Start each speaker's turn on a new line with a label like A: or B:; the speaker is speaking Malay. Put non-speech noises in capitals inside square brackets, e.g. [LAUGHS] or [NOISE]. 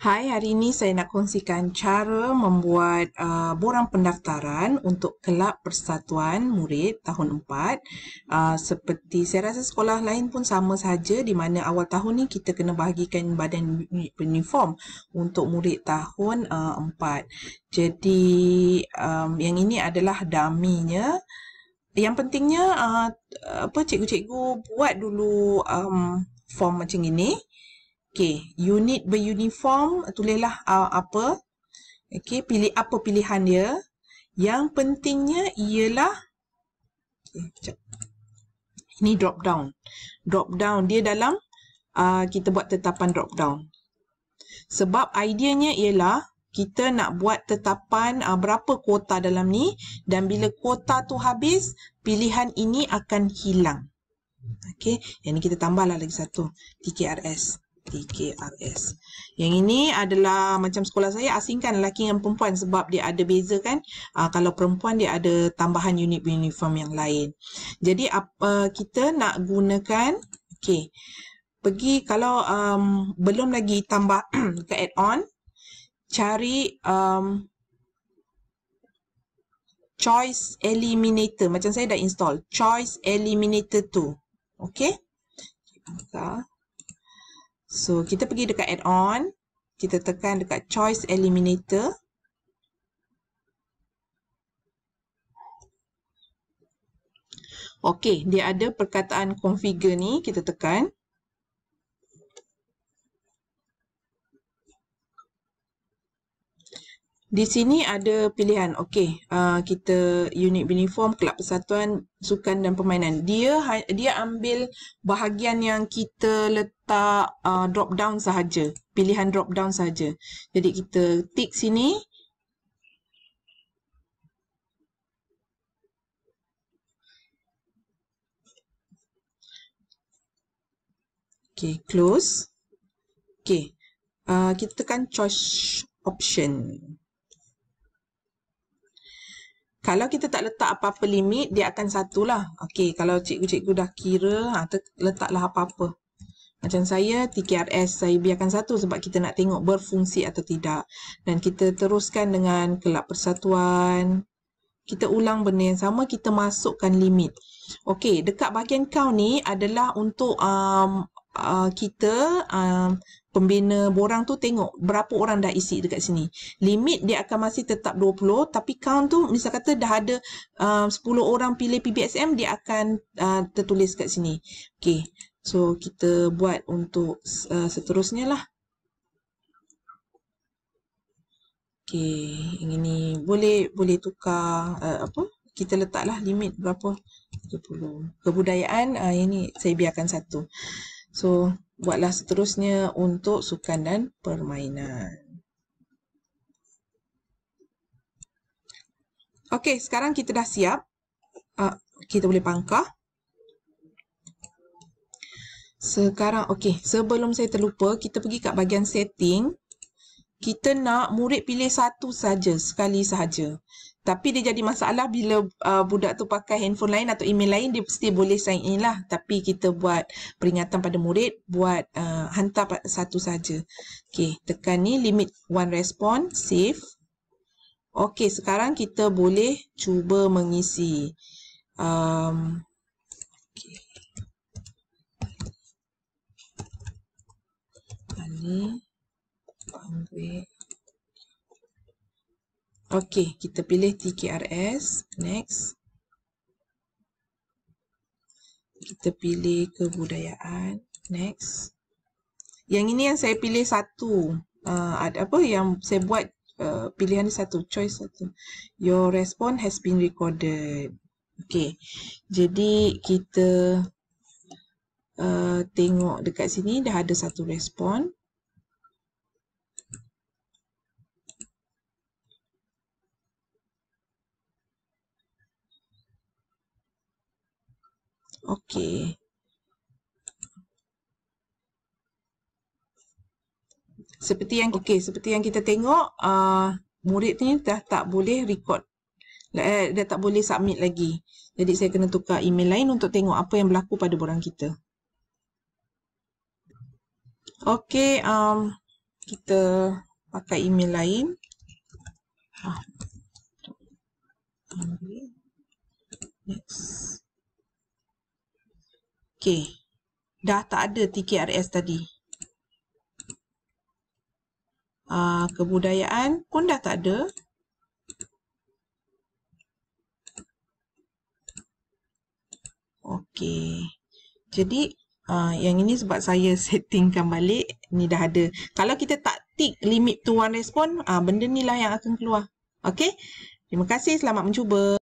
A: Hai, hari ini saya nak kongsikan cara membuat uh, borang pendaftaran untuk kelab persatuan murid tahun 4. Uh, seperti saya rasa sekolah lain pun sama saja di mana awal tahun ni kita kena bahagikan badan uniform untuk murid tahun uh, 4. Jadi, um, yang ini adalah daminya. Yang pentingnya, uh, apa cikgu-cikgu buat dulu um, form macam ini. Okey, unit beruniform tulislah uh, apa? Okey, pilih apa pilihan dia? Yang pentingnya ialah okay, ini drop down. Drop down dia dalam uh, kita buat tetapan drop down. Sebab ideanya ialah kita nak buat tetapan uh, berapa kuota dalam ni dan bila kuota tu habis, pilihan ini akan hilang. Okey, yang ni kita tambahlah lagi satu, TKRS. TKRS. Yang ini adalah macam sekolah saya asingkan lelaki dan perempuan sebab dia ada beza kan. Uh, kalau perempuan dia ada tambahan unit uniform yang lain. Jadi apa uh, kita nak gunakan okey. Pergi kalau um, belum lagi tambah [CLEARS THROAT] ke add-on cari um, choice eliminator macam saya dah install choice eliminator tu. Okey. Kita So, kita pergi dekat add-on. Kita tekan dekat choice eliminator. Okey, dia ada perkataan configure ni. Kita tekan. Di sini ada pilihan. Okey, uh, kita unit uniform kelab persatuan sukan dan permainan. Dia ha, dia ambil bahagian yang kita letak uh, drop down sahaja. Pilihan drop down sahaja. Jadi kita tick sini. Okey, close. Okey. Uh, kita tekan choice option kalau kita tak letak apa-apa limit, dia akan satulah. Okey, kalau cikgu-cikgu dah kira, ha, letaklah apa-apa. Macam saya, TKRS saya biarkan satu sebab kita nak tengok berfungsi atau tidak. Dan kita teruskan dengan kelab persatuan. Kita ulang benda yang sama, kita masukkan limit. Okey, dekat bahagian count ni adalah untuk um, uh, kita um, pembina borang tu tengok berapa orang dah isi dekat sini. Limit dia akan masih tetap 20 tapi count tu misal kata dah ada uh, 10 orang pilih PBSM dia akan uh, tertulis kat sini. Okay. So kita buat untuk uh, seterusnya lah. Okay. Yang ini boleh boleh tukar uh, apa? Kita letaklah limit berapa? 20. Kebudayaan uh, yang ini saya biarkan satu. So, buatlah seterusnya untuk sukan dan permainan. Okey, sekarang kita dah siap. Uh, kita boleh pangkah. Sekarang, okey, sebelum saya terlupa, kita pergi kat bahagian setting. Kita nak murid pilih satu saja, sekali sahaja tapi dia jadi masalah bila uh, budak tu pakai handphone lain atau email lain dia mesti boleh sign in lah tapi kita buat peringatan pada murid buat uh, hantar satu saja okey tekan ni limit one response save okey sekarang kita boleh cuba mengisi um okey Okey, kita pilih TKRS. Next. Kita pilih kebudayaan. Next. Yang ini yang saya pilih satu. Uh, ah, ada apa yang saya buat uh, pilihan ini satu. Choice satu. Your response has been recorded. Okey. Jadi, kita uh, tengok dekat sini dah ada satu response. Okey. Seperti yang okey, seperti yang kita tengok uh, murid ni dah tak boleh record. Eh, dah tak boleh submit lagi. Jadi saya kena tukar email lain untuk tengok apa yang berlaku pada borang kita. Okey, um, kita pakai email lain. Ah. Next. Okey. Dah tak ada TKRS tadi. Uh, kebudayaan pun dah tak ada. Okey. Jadi Uh, yang ini sebab saya [LAUGHS] settingkan balik. Ni dah ada. Kalau kita tak tick limit to one response, uh, benda ni lah yang akan keluar. Okay. Terima kasih. Selamat mencuba.